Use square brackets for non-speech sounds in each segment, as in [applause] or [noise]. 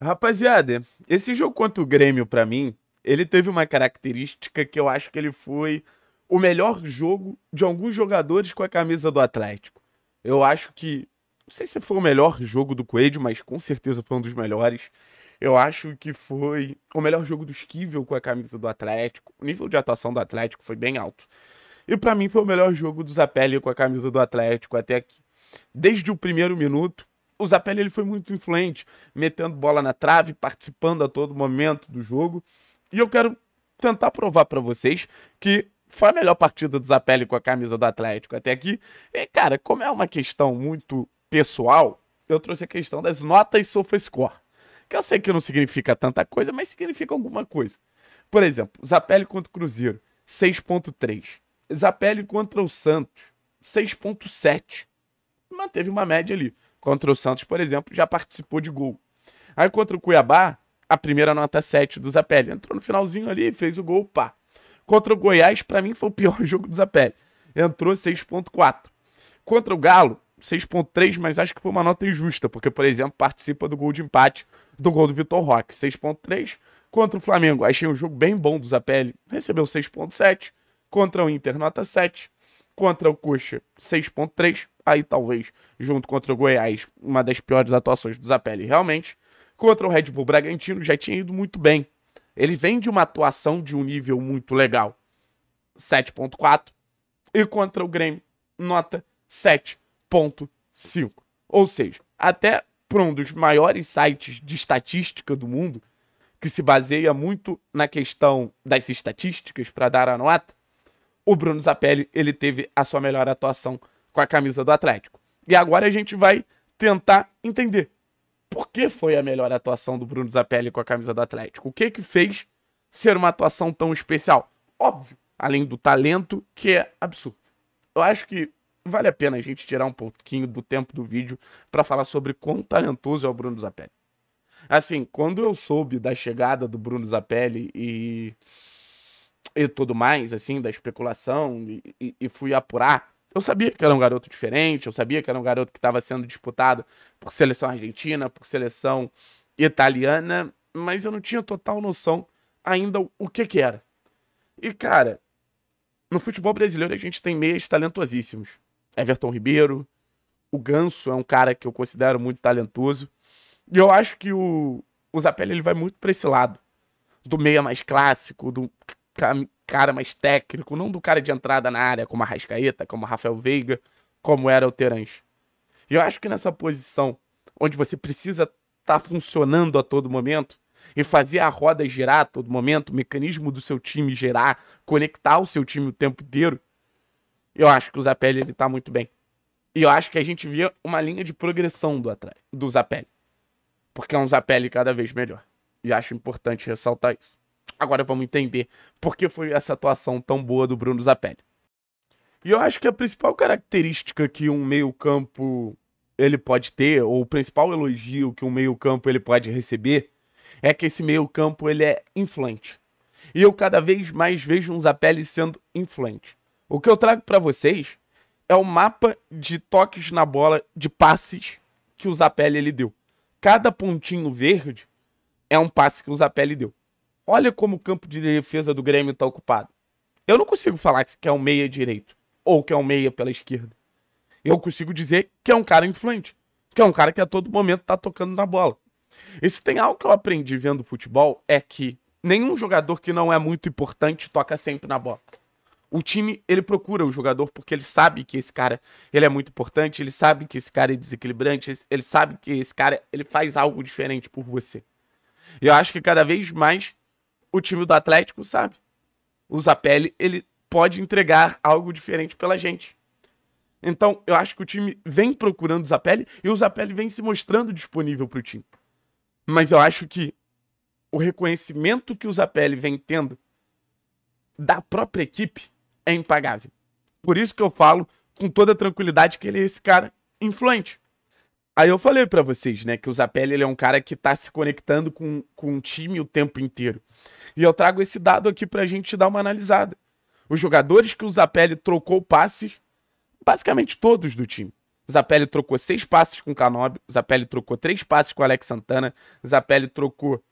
Rapaziada, esse jogo contra o Grêmio, para mim, ele teve uma característica que eu acho que ele foi o melhor jogo de alguns jogadores com a camisa do Atlético. Eu acho que. Não sei se foi o melhor jogo do Coelho, mas com certeza foi um dos melhores. Eu acho que foi o melhor jogo do Esquivel com a camisa do Atlético. O nível de atuação do Atlético foi bem alto. E para mim foi o melhor jogo do Zapelli com a camisa do Atlético até aqui. Desde o primeiro minuto, o Zapelli ele foi muito influente, metendo bola na trave, participando a todo momento do jogo. E eu quero tentar provar para vocês que foi a melhor partida do Zapelli com a camisa do Atlético até aqui. E, cara, como é uma questão muito pessoal, eu trouxe a questão das notas SofaScore. Que eu sei que não significa tanta coisa, mas significa alguma coisa. Por exemplo, Zapelli contra o Cruzeiro, 6.3. Zapelli contra o Santos, 6.7. Manteve uma média ali contra o Santos, por exemplo, já participou de gol. Aí contra o Cuiabá, a primeira nota 7 do Zapelli. Entrou no finalzinho ali, fez o gol, pá. Contra o Goiás, para mim foi o pior [laughs] jogo do Zapelli. Entrou 6.4. Contra o Galo, 6.3, mas acho que foi uma nota injusta, porque, por exemplo, participa do gol de empate do gol do Vitor Roque, 6.3. Contra o Flamengo, achei um jogo bem bom do Zapelli, recebeu 6.7. Contra o Inter, nota 7. Contra o Cuxa, 6.3 aí talvez, junto contra o Goiás, uma das piores atuações do Zapelli, realmente. Contra o Red Bull Bragantino já tinha ido muito bem. Ele vem de uma atuação de um nível muito legal, 7.4, e contra o Grêmio, nota 7.5. Ou seja, até para um dos maiores sites de estatística do mundo, que se baseia muito na questão das estatísticas para dar a nota, o Bruno Zapelli ele teve a sua melhor atuação com a camisa do Atlético. E agora a gente vai tentar entender por que foi a melhor atuação do Bruno Zapelli com a camisa do Atlético. O que que fez ser uma atuação tão especial? Óbvio, além do talento, que é absurdo. Eu acho que vale a pena a gente tirar um pouquinho do tempo do vídeo para falar sobre quão talentoso é o Bruno Zapelli. Assim, quando eu soube da chegada do Bruno Zapelli e, e tudo mais, assim, da especulação, e, e, e fui apurar eu sabia que era um garoto diferente, eu sabia que era um garoto que estava sendo disputado por seleção argentina, por seleção italiana, mas eu não tinha total noção ainda o que que era. E, cara, no futebol brasileiro a gente tem meias talentosíssimos. Everton Ribeiro, o Ganso é um cara que eu considero muito talentoso. E eu acho que o, o Zapelli ele vai muito para esse lado. Do meia mais clássico, do cara mais técnico, não do cara de entrada na área, como a Rascaeta, como a Rafael Veiga, como era o Terans. E eu acho que nessa posição, onde você precisa estar tá funcionando a todo momento, e fazer a roda girar a todo momento, o mecanismo do seu time girar, conectar o seu time o tempo inteiro, eu acho que o Zapelli ele tá muito bem. E eu acho que a gente via uma linha de progressão do, do Zapelli. Porque é um Zapelli cada vez melhor. E acho importante ressaltar isso. Agora vamos entender por que foi essa atuação tão boa do Bruno Zapelli. E eu acho que a principal característica que um meio-campo ele pode ter, ou o principal elogio que um meio-campo ele pode receber, é que esse meio-campo ele é influente. E eu cada vez mais vejo um Zapelli sendo influente. O que eu trago para vocês é o mapa de toques na bola, de passes que o Zapelli ele deu. Cada pontinho verde é um passe que o Zapelli deu. Olha como o campo de defesa do Grêmio está ocupado. Eu não consigo falar que é um meia direito ou que é um meia pela esquerda. Eu consigo dizer que é um cara influente, que é um cara que a todo momento está tocando na bola. E se tem algo que eu aprendi vendo futebol é que nenhum jogador que não é muito importante toca sempre na bola. O time, ele procura o jogador porque ele sabe que esse cara, ele é muito importante, ele sabe que esse cara é desequilibrante, ele sabe que esse cara, ele faz algo diferente por você. Eu acho que cada vez mais o time do Atlético, sabe? O Zapelli, ele pode entregar algo diferente pela gente. Então, eu acho que o time vem procurando o Zapelli e o Zapelli vem se mostrando disponível para o time. Mas eu acho que o reconhecimento que o Zapelli vem tendo da própria equipe é impagável. Por isso que eu falo com toda tranquilidade que ele é esse cara influente. Aí eu falei para vocês, né, que o Zapelli ele é um cara que tá se conectando com, com o time o tempo inteiro. E eu trago esse dado aqui pra gente dar uma analisada. Os jogadores que o Zapelli trocou passes, basicamente todos do time. Zapelli trocou seis passes com o Canobi, Zapelli trocou três passes com o Alex Santana, Zapelli trocou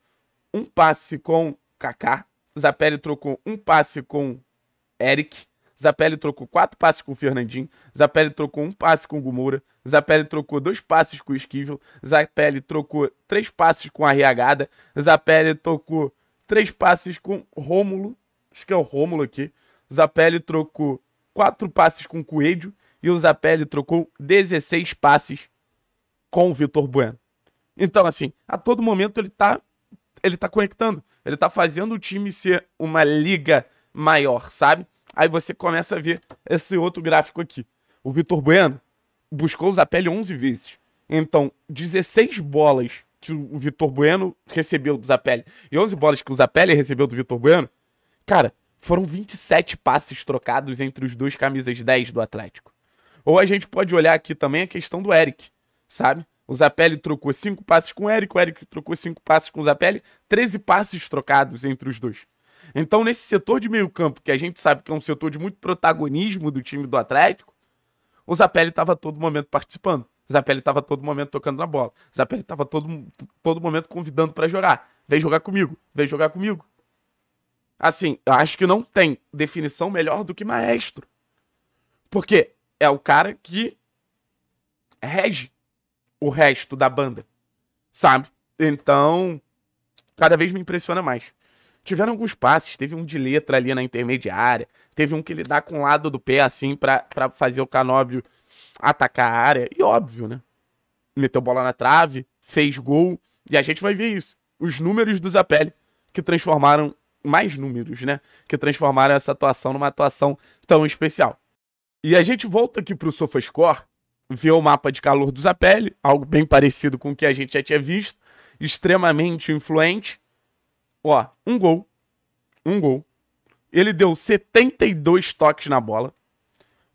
um passe com Kaká, Zapelli trocou um passe com Eric, Zapelli trocou quatro passes com o Fernandinho, Zapelli trocou um passe com o Gumura, Zapelli trocou dois passes com o Esquivel, Zapelli trocou três passes com a Riagada, Zapelli trocou três passes com Rômulo, acho que é o Rômulo aqui, Zapelli trocou quatro passes com o Coelho e o Zapelli trocou 16 passes com o Vitor Bueno. Então, assim, a todo momento ele tá, ele tá conectando, ele tá fazendo o time ser uma liga maior, sabe? Aí você começa a ver esse outro gráfico aqui. O Vitor Bueno buscou o Zapelli 11 vezes. Então, 16 bolas que o Vitor Bueno recebeu do Zapelli e 11 bolas que o Zapelli recebeu do Vitor Bueno, cara, foram 27 passes trocados entre os dois camisas 10 do Atlético. Ou a gente pode olhar aqui também a questão do Eric, sabe? O Zapelli trocou 5 passes com o Eric, o Eric trocou 5 passes com o Zapelli, 13 passes trocados entre os dois. Então, nesse setor de meio campo, que a gente sabe que é um setor de muito protagonismo do time do Atlético, o Zapelli estava todo momento participando. O Zapelli estava todo momento tocando na bola. O Zapelli estava todo, todo momento convidando para jogar. Vem jogar comigo, vem jogar comigo. Assim, eu acho que não tem definição melhor do que maestro. Porque é o cara que rege o resto da banda, sabe? Então, cada vez me impressiona mais tiveram alguns passes. Teve um de letra ali na intermediária. Teve um que ele dá com o lado do pé, assim, para fazer o Canóbio atacar a área. E óbvio, né? Meteu bola na trave, fez gol. E a gente vai ver isso. Os números do Zapelli que transformaram mais números, né? Que transformaram essa atuação numa atuação tão especial. E a gente volta aqui para o SofaScore, vê o mapa de calor do Zapelli, algo bem parecido com o que a gente já tinha visto, extremamente influente, Ó, um gol. Um gol. Ele deu 72 toques na bola.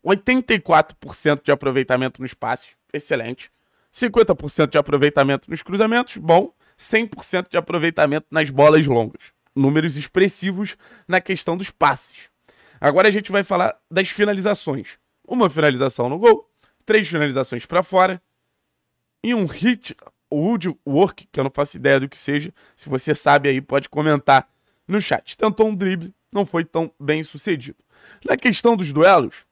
84% de aproveitamento nos passes. Excelente. 50% de aproveitamento nos cruzamentos. Bom. 100% de aproveitamento nas bolas longas. Números expressivos na questão dos passes. Agora a gente vai falar das finalizações. Uma finalização no gol, três finalizações para fora e um hit Woodwork, que eu não faço ideia do que seja. Se você sabe aí, pode comentar no chat. Tentou um drible, não foi tão bem sucedido. Na questão dos duelos,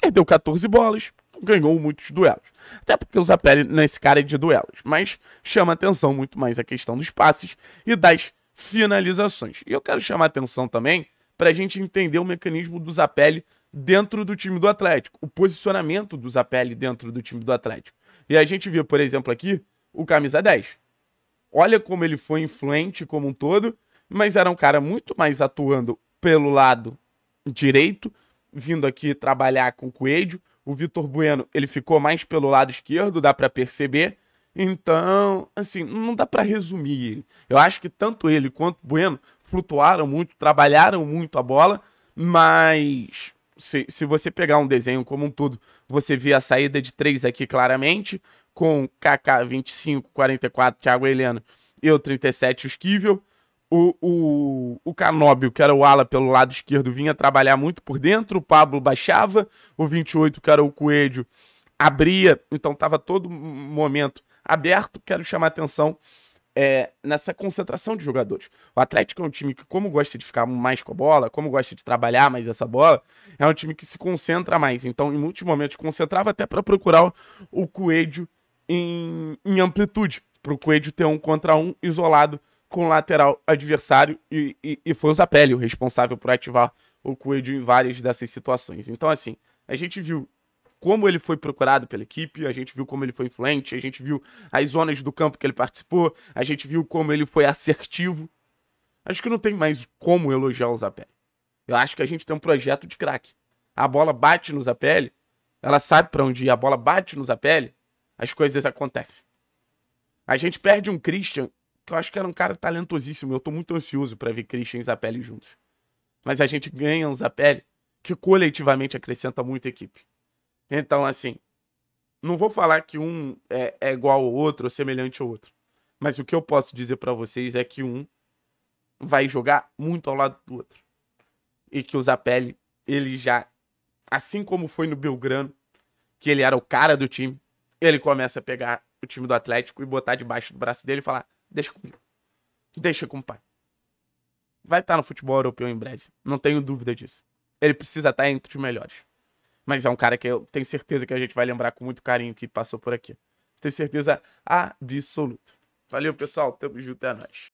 perdeu 14 bolas, ganhou muitos duelos. Até porque o Zapelli nesse cara é de duelos, mas chama atenção muito mais a questão dos passes e das finalizações. E eu quero chamar atenção também para a gente entender o mecanismo do Zapelli dentro do time do Atlético, o posicionamento do Zapelli dentro do time do Atlético. E a gente vê, por exemplo, aqui o camisa 10. Olha como ele foi influente como um todo, mas era um cara muito mais atuando pelo lado direito, vindo aqui trabalhar com o Coelho. O Vitor Bueno, ele ficou mais pelo lado esquerdo, dá para perceber. Então, assim, não dá para resumir ele. Eu acho que tanto ele quanto o Bueno flutuaram muito, trabalharam muito a bola, mas se, se você pegar um desenho como um todo, você vê a saída de três aqui claramente, com KK 25, 44, Thiago Heleno, eu 37, o Esquivel. O, o, o Canóbio, que era o ala pelo lado esquerdo, vinha trabalhar muito por dentro, o Pablo baixava, o 28, que era o Coelho, abria, então estava todo momento aberto. Quero chamar atenção é, nessa concentração de jogadores. O Atlético é um time que, como gosta de ficar mais com a bola, como gosta de trabalhar mais essa bola, é um time que se concentra mais. Então, em muitos momentos, concentrava até para procurar o Coelho em, em amplitude, para o Coelho ter um contra um isolado com o lateral adversário e, e, e foi o Zapelli o responsável por ativar o Coelho em várias dessas situações. Então, assim, a gente viu como ele foi procurado pela equipe, a gente viu como ele foi influente, a gente viu as zonas do campo que ele participou, a gente viu como ele foi assertivo. Acho que não tem mais como elogiar o Zapelli. Eu acho que a gente tem um projeto de craque. A bola bate no Zapelli, ela sabe para onde ir, a bola bate no Zapelli, as coisas acontecem. A gente perde um Christian, que eu acho que era um cara talentosíssimo. Eu tô muito ansioso para ver Christian e Zapelli juntos. Mas a gente ganha um Zapelli que coletivamente acrescenta muito equipe. Então, assim, não vou falar que um é, é igual ao outro ou semelhante ao outro. Mas o que eu posso dizer para vocês é que um vai jogar muito ao lado do outro. E que o Zapelli, ele já, assim como foi no Belgrano, que ele era o cara do time, ele começa a pegar o time do Atlético e botar debaixo do braço dele e falar: deixa comigo. Deixa com o pai. Vai estar tá no futebol europeu em breve. Não tenho dúvida disso. Ele precisa estar tá entre os melhores. Mas é um cara que eu tenho certeza que a gente vai lembrar com muito carinho que passou por aqui. Tenho certeza absoluta. Valeu, pessoal. Tamo junto, é nóis.